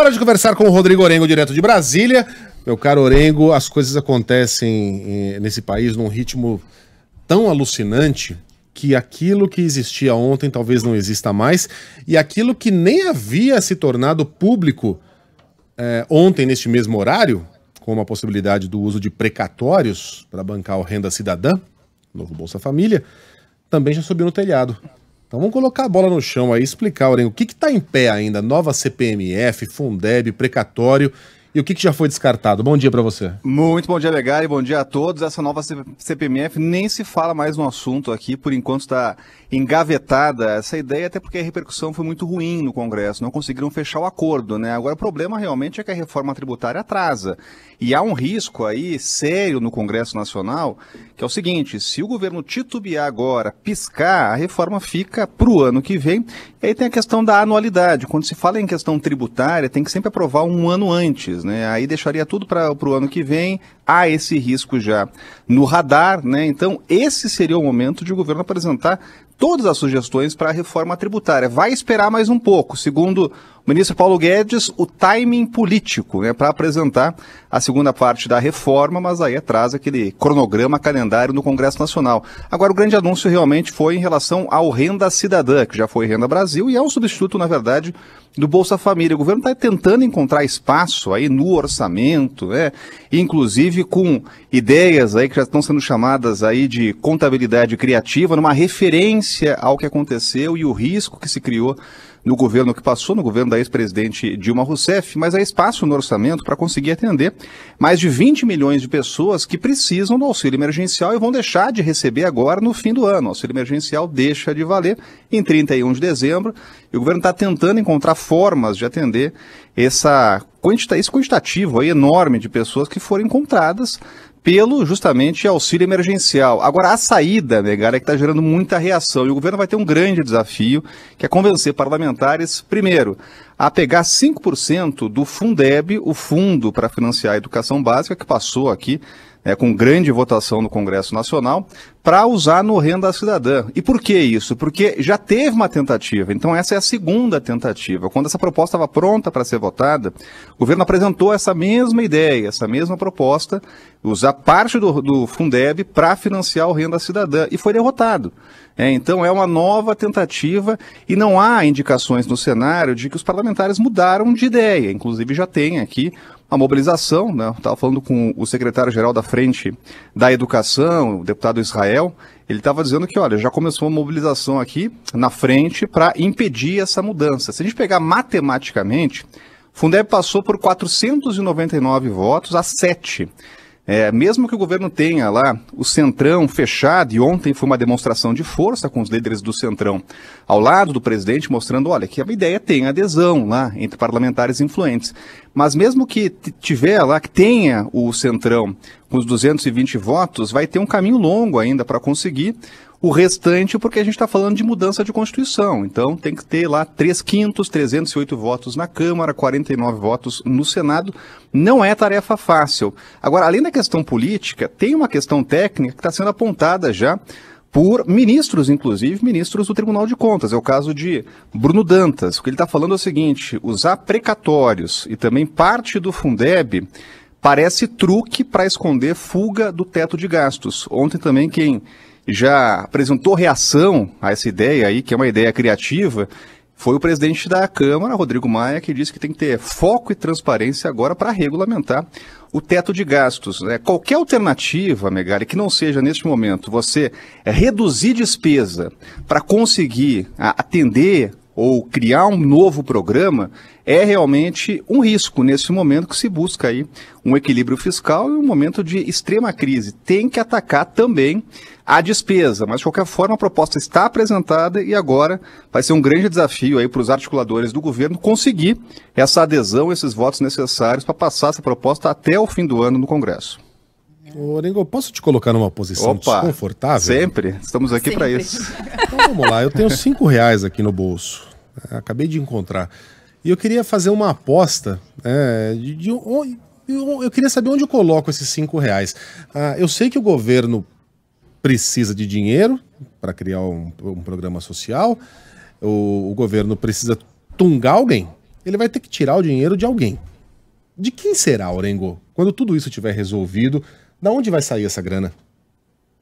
Hora de conversar com o Rodrigo Orengo, direto de Brasília. Meu caro Orengo, as coisas acontecem eh, nesse país num ritmo tão alucinante que aquilo que existia ontem talvez não exista mais e aquilo que nem havia se tornado público é, ontem, neste mesmo horário, como a possibilidade do uso de precatórios para bancar o Renda Cidadã, novo Bolsa Família, também já subiu no telhado. Então vamos colocar a bola no chão aí, explicar, Auren, o que está em pé ainda? Nova CPMF, Fundeb, precatório e o que, que já foi descartado? Bom dia para você. Muito bom dia, Legal, e bom dia a todos. Essa nova CPMF nem se fala mais no assunto aqui, por enquanto está engavetada essa ideia, até porque a repercussão foi muito ruim no Congresso, não conseguiram fechar o acordo, né? Agora o problema realmente é que a reforma tributária atrasa. E há um risco aí sério no Congresso Nacional, que é o seguinte, se o governo titubear agora, piscar, a reforma fica para o ano que vem. E aí tem a questão da anualidade. Quando se fala em questão tributária, tem que sempre aprovar um ano antes né? Aí deixaria tudo para o ano que vem, há esse risco já no radar, né? Então, esse seria o momento de o governo apresentar todas as sugestões para a reforma tributária. Vai esperar mais um pouco, segundo ministro Paulo Guedes o timing político né, para apresentar a segunda parte da reforma, mas aí atrás aquele cronograma calendário no Congresso Nacional. Agora, o grande anúncio realmente foi em relação ao Renda Cidadã, que já foi Renda Brasil e é um substituto, na verdade, do Bolsa Família. O governo está tentando encontrar espaço aí no orçamento, né? inclusive com ideias aí que já estão sendo chamadas aí de contabilidade criativa, numa referência ao que aconteceu e o risco que se criou no governo que passou, no governo da ex-presidente Dilma Rousseff, mas há espaço no orçamento para conseguir atender mais de 20 milhões de pessoas que precisam do auxílio emergencial e vão deixar de receber agora no fim do ano. O auxílio emergencial deixa de valer em 31 de dezembro e o governo está tentando encontrar formas de atender essa quantita, esse quantitativo aí enorme de pessoas que foram encontradas pelo justamente auxílio emergencial. Agora, a saída, Negar, é que está gerando muita reação e o governo vai ter um grande desafio, que é convencer parlamentares, primeiro, a pegar 5% do Fundeb, o fundo para financiar a educação básica, que passou aqui é, com grande votação no Congresso Nacional, para usar no Renda Cidadã. E por que isso? Porque já teve uma tentativa, então essa é a segunda tentativa. Quando essa proposta estava pronta para ser votada, o governo apresentou essa mesma ideia, essa mesma proposta, usar parte do, do Fundeb para financiar o Renda Cidadã, e foi derrotado. É, então é uma nova tentativa e não há indicações no cenário de que os parlamentares mudaram de ideia. Inclusive já tem aqui a mobilização, né? Estava falando com o secretário-geral da frente da educação, o deputado Israel, ele estava dizendo que, olha, já começou uma mobilização aqui na frente para impedir essa mudança. Se a gente pegar matematicamente, Fundeb passou por 499 votos a 7. É, mesmo que o governo tenha lá o Centrão fechado, e ontem foi uma demonstração de força com os líderes do Centrão ao lado do presidente, mostrando, olha, que a ideia tem adesão lá entre parlamentares influentes. Mas mesmo que tiver lá, que tenha o Centrão com os 220 votos, vai ter um caminho longo ainda para conseguir o restante, porque a gente está falando de mudança de Constituição. Então tem que ter lá 3 quintos, 308 votos na Câmara, 49 votos no Senado. Não é tarefa fácil. Agora, além da questão política, tem uma questão técnica que está sendo apontada já por ministros, inclusive ministros do Tribunal de Contas. É o caso de Bruno Dantas. O que ele está falando é o seguinte: usar precatórios e também parte do Fundeb parece truque para esconder fuga do teto de gastos. Ontem também quem já apresentou reação a essa ideia aí, que é uma ideia criativa, foi o presidente da Câmara, Rodrigo Maia, que disse que tem que ter foco e transparência agora para regulamentar o teto de gastos. Né? Qualquer alternativa, Megari, que não seja neste momento você é, reduzir despesa para conseguir atender ou criar um novo programa é realmente um risco nesse momento que se busca aí um equilíbrio fiscal e um momento de extrema crise. Tem que atacar também a despesa, mas de qualquer forma a proposta está apresentada e agora vai ser um grande desafio aí para os articuladores do governo conseguir essa adesão, esses votos necessários para passar essa proposta até o fim do ano no Congresso. Ô, Orengo, posso te colocar numa posição Opa, desconfortável? Sempre, estamos aqui para isso. Então vamos lá, eu tenho cinco reais aqui no bolso. Acabei de encontrar. E eu queria fazer uma aposta é, de, de eu, eu, queria saber onde eu coloco esses cinco reais. Ah, eu sei que o governo precisa de dinheiro para criar um, um, programa social. O, o, governo precisa tungar alguém. Ele vai ter que tirar o dinheiro de alguém. De quem será, Orengo? Quando tudo isso estiver resolvido, da onde vai sair essa grana?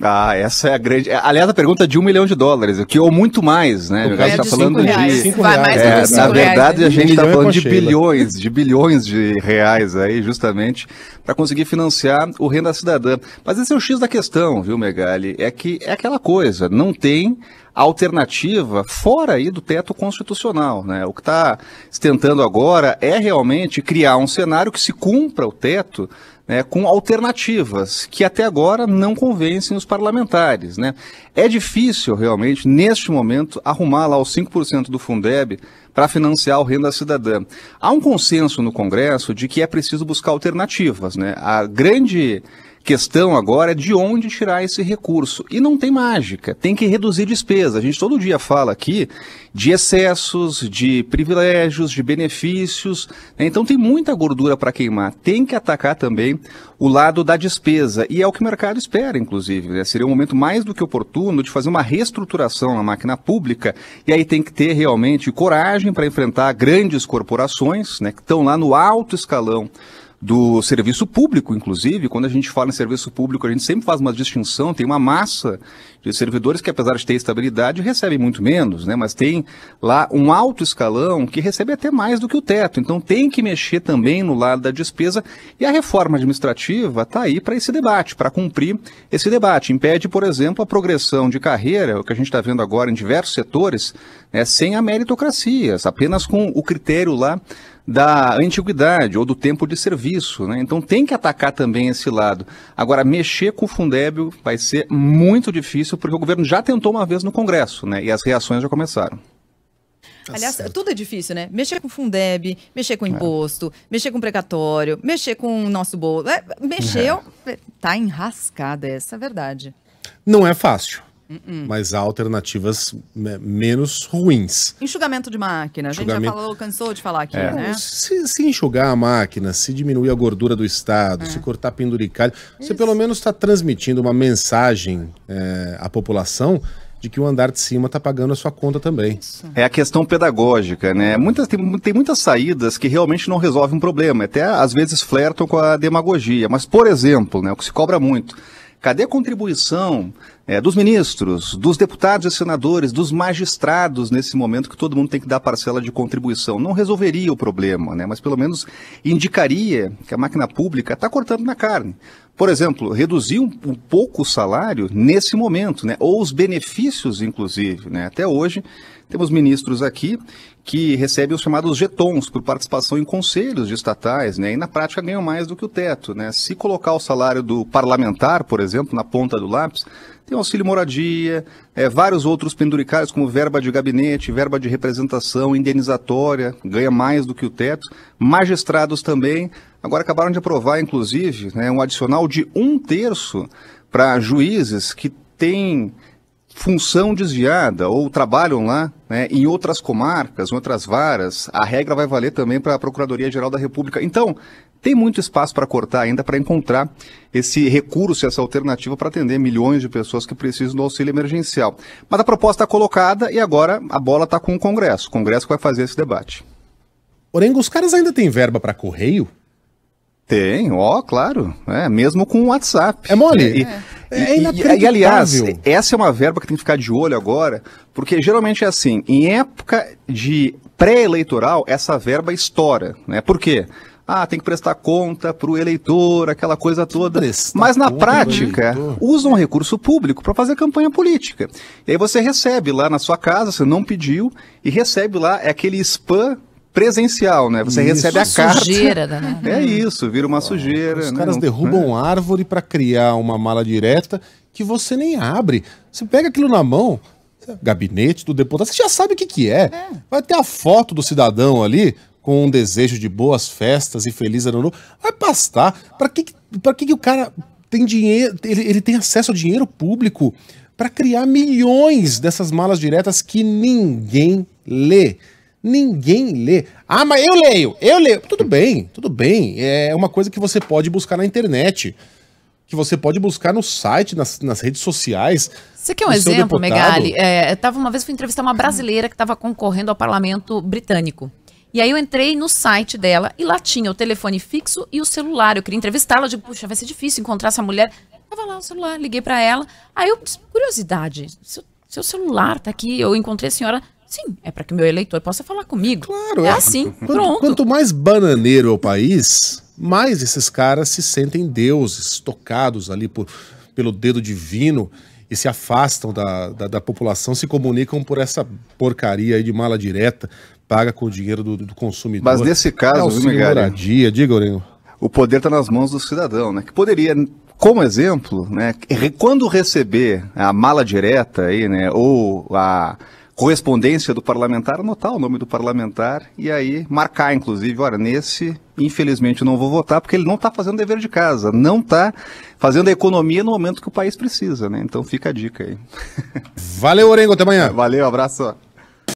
Ah, essa é a grande. É, aliás, a pergunta é de um milhão de dólares, que ou muito mais, né? A gente está falando reais. de. Vai mais é, cinco na verdade, reais, né? a gente está é falando de bilhões, de bilhões de reais aí, justamente, para conseguir financiar o Renda Cidadã. Mas esse é o X da questão, viu, Megali? É que é aquela coisa, não tem alternativa fora aí do teto constitucional. Né? O que está se tentando agora é realmente criar um cenário que se cumpra o teto né, com alternativas que até agora não convencem os parlamentares. Né? É difícil, realmente, neste momento, arrumar lá os 5% do Fundeb para financiar o Renda Cidadã. Há um consenso no Congresso de que é preciso buscar alternativas. Né? A grande questão agora é de onde tirar esse recurso. E não tem mágica, tem que reduzir despesa. A gente todo dia fala aqui de excessos, de privilégios, de benefícios. Né? Então tem muita gordura para queimar. Tem que atacar também o lado da despesa. E é o que o mercado espera, inclusive. Né? Seria um momento mais do que oportuno de fazer uma reestruturação na máquina pública. E aí tem que ter realmente coragem para enfrentar grandes corporações né, que estão lá no alto escalão do serviço público, inclusive. Quando a gente fala em serviço público, a gente sempre faz uma distinção, tem uma massa servidores que, apesar de ter estabilidade, recebem muito menos, né? Mas tem lá um alto escalão que recebe até mais do que o teto. Então tem que mexer também no lado da despesa e a reforma administrativa está aí para esse debate, para cumprir esse debate. Impede, por exemplo, a progressão de carreira, o que a gente está vendo agora em diversos setores, né, sem a meritocracia, apenas com o critério lá da antiguidade ou do tempo de serviço. Né? Então tem que atacar também esse lado. Agora, mexer com o Fundeb vai ser muito difícil isso porque o governo já tentou uma vez no Congresso, né? E as reações já começaram. Tá Aliás, certo. tudo é difícil, né? Mexer com o Fundeb, mexer com o é. imposto, é. mexer com o precatório, mexer com o nosso bolo. É, mexeu, é. tá enrascada, essa é a verdade. Não é fácil. Uh-uh. mas há alternativas né, menos ruins. Enxugamento de máquina, Enxugamento... a gente já falou, cansou de falar aqui, é. né? Se, se, enxugar a máquina, se diminuir a gordura do Estado, é. se cortar penduricalho, Isso. você pelo menos está transmitindo uma mensagem é, à população de que o andar de cima está pagando a sua conta também. É a questão pedagógica, né? Muitas, tem, tem, muitas saídas que realmente não resolvem um problema, até às vezes flertam com a demagogia. Mas, por exemplo, né, o que se cobra muito Cadê a contribuição é, dos ministros, dos deputados e senadores, dos magistrados nesse momento que todo mundo tem que dar parcela de contribuição? Não resolveria o problema, né? mas pelo menos indicaria que a máquina pública está cortando na carne por exemplo, reduzir um, um, pouco o salário nesse momento, né? ou os benefícios, inclusive. Né? Até hoje, temos ministros aqui que recebem os chamados getons por participação em conselhos de estatais, né? e na prática ganham mais do que o teto. Né? Se colocar o salário do parlamentar, por exemplo, na ponta do lápis, tem auxílio moradia, é, vários outros penduricários, como verba de gabinete, verba de representação, indenizatória, ganha mais do que o teto. Magistrados também Agora acabaram de aprovar, inclusive, né, um adicional de um terço para juízes que têm função desviada ou trabalham lá né, em outras comarcas, em outras varas, a regra vai valer também para a Procuradoria-Geral da República. Então, tem muito espaço para cortar ainda para encontrar esse recurso, essa alternativa para atender milhões de pessoas que precisam do auxílio emergencial. Mas a proposta está colocada e agora a bola está com o Congresso. O Congresso vai fazer esse debate. Orengo, os caras ainda têm verba para correio? Tem, ó, claro. É, mesmo com o WhatsApp. É mole. É, é, é inacreditável. E, e, aliás, essa é uma verba que tem que ficar de olho agora, porque geralmente é assim, em época de pré-eleitoral, essa verba estoura, né? Por quê? Ah, tem que prestar conta para o eleitor, aquela coisa toda. Prestar Mas na prática, usam um recurso público para fazer campanha política. E aí você recebe lá na sua casa, você não pediu, e recebe lá é aquele spam presencial, né? Você isso. recebe a uma carta. Sujeira, É isso, vira uma sujeira. Os né? caras derrubam é? árvore para criar uma mala direta que você nem abre. Você pega aquilo na mão, gabinete do deputado, você já sabe o que, que é. é. Vai ter a foto do cidadão ali com um desejo de boas festas e feliz ano novo. Vai pastar. Para que, pra que, que o cara tem dinheiro, ele, ele tem acesso a dinheiro público para criar milhões dessas malas diretas que ninguém lê? Ninguém lê. Ah, mas eu leio, eu leio. Tudo bem, tudo bem. É uma coisa que você pode buscar na internet. Que você pode buscar no site, nas, nas redes sociais. Você quer um exemplo, Megali? É, eu tava uma vez fui entrevistar uma brasileira que estava concorrendo ao parlamento britânico. E aí eu entrei no site dela e lá tinha o telefone fixo e o celular. Eu queria entrevistá-la, de puxa, vai ser difícil encontrar essa mulher. Tava lá o celular, liguei para ela. Aí eu, curiosidade, seu, seu celular tá aqui, eu encontrei a senhora Sim, é para que o meu eleitor possa falar comigo. Claro. É assim, quanto, pronto. Quanto mais bananeiro é o país, mais esses caras se sentem deuses, tocados ali por, pelo dedo divino e se afastam da, da, da população, se comunicam por essa porcaria aí de mala direta, paga com o dinheiro do, do consumidor. Mas nesse caso, viu, moradia, diga, Orengo. O poder está nas mãos do cidadão, né? Que poderia como exemplo, né, quando receber a mala direta aí, né, ou a correspondência do parlamentar, anotar o nome do parlamentar e aí marcar, inclusive, olha, nesse, infelizmente, não vou votar, porque ele não está fazendo dever de casa, não está fazendo a economia no momento que o país precisa, né? Então fica a dica aí. Valeu, Orengo, até amanhã. Valeu, abraço.